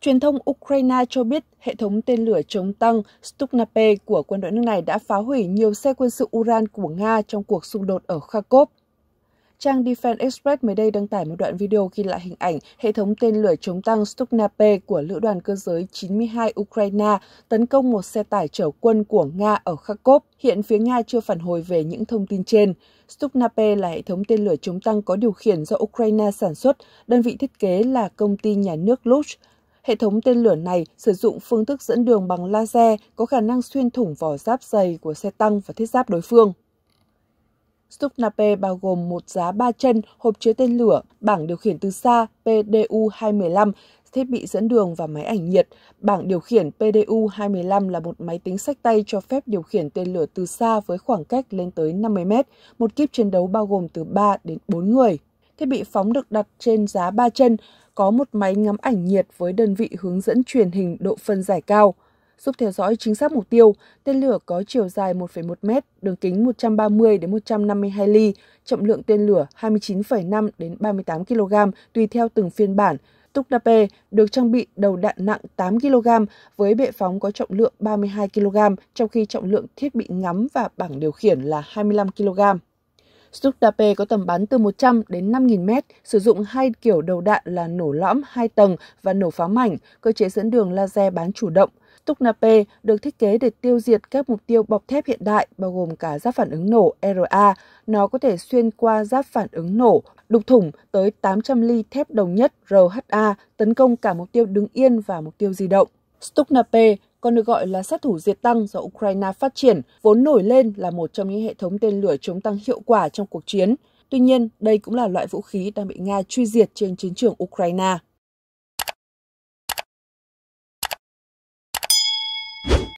Truyền thông Ukraine cho biết hệ thống tên lửa chống tăng Stukhnape của quân đội nước này đã phá hủy nhiều xe quân sự Uran của Nga trong cuộc xung đột ở Kharkov. Trang Defense Express mới đây đăng tải một đoạn video ghi lại hình ảnh hệ thống tên lửa chống tăng Stukhnape của Lữ đoàn cơ giới 92 Ukraine tấn công một xe tải chở quân của Nga ở Kharkov. Hiện phía Nga chưa phản hồi về những thông tin trên. Stukhnape là hệ thống tên lửa chống tăng có điều khiển do Ukraine sản xuất, đơn vị thiết kế là công ty nhà nước Luch. Hệ thống tên lửa này sử dụng phương thức dẫn đường bằng laser có khả năng xuyên thủng vỏ giáp dày của xe tăng và thiết giáp đối phương. Stuxnape bao gồm một giá ba chân, hộp chứa tên lửa, bảng điều khiển từ xa PDU-215, thiết bị dẫn đường và máy ảnh nhiệt. Bảng điều khiển pdu 215 là một máy tính sách tay cho phép điều khiển tên lửa từ xa với khoảng cách lên tới 50 mét. Một kíp chiến đấu bao gồm từ 3 đến 4 người. Thiết bị phóng được đặt trên giá ba chân, có một máy ngắm ảnh nhiệt với đơn vị hướng dẫn truyền hình độ phân giải cao, giúp theo dõi chính xác mục tiêu. Tên lửa có chiều dài 1,1 m, đường kính 130 đến 152 ly, trọng lượng tên lửa 29,5 đến 38 kg tùy theo từng phiên bản. Tukdape được trang bị đầu đạn nặng 8 kg với bệ phóng có trọng lượng 32 kg, trong khi trọng lượng thiết bị ngắm và bảng điều khiển là 25 kg. Studape có tầm bắn từ 100 đến 5.000 mét, sử dụng hai kiểu đầu đạn là nổ lõm hai tầng và nổ phá mảnh, cơ chế dẫn đường laser bán chủ động. Studape được thiết kế để tiêu diệt các mục tiêu bọc thép hiện đại, bao gồm cả giáp phản ứng nổ RA. Nó có thể xuyên qua giáp phản ứng nổ, đục thủng tới 800 ly thép đồng nhất RHA, tấn công cả mục tiêu đứng yên và mục tiêu di động. Stuxnape còn được gọi là sát thủ diệt tăng do Ukraine phát triển, vốn nổi lên là một trong những hệ thống tên lửa chống tăng hiệu quả trong cuộc chiến. Tuy nhiên, đây cũng là loại vũ khí đang bị Nga truy diệt trên chiến trường Ukraine.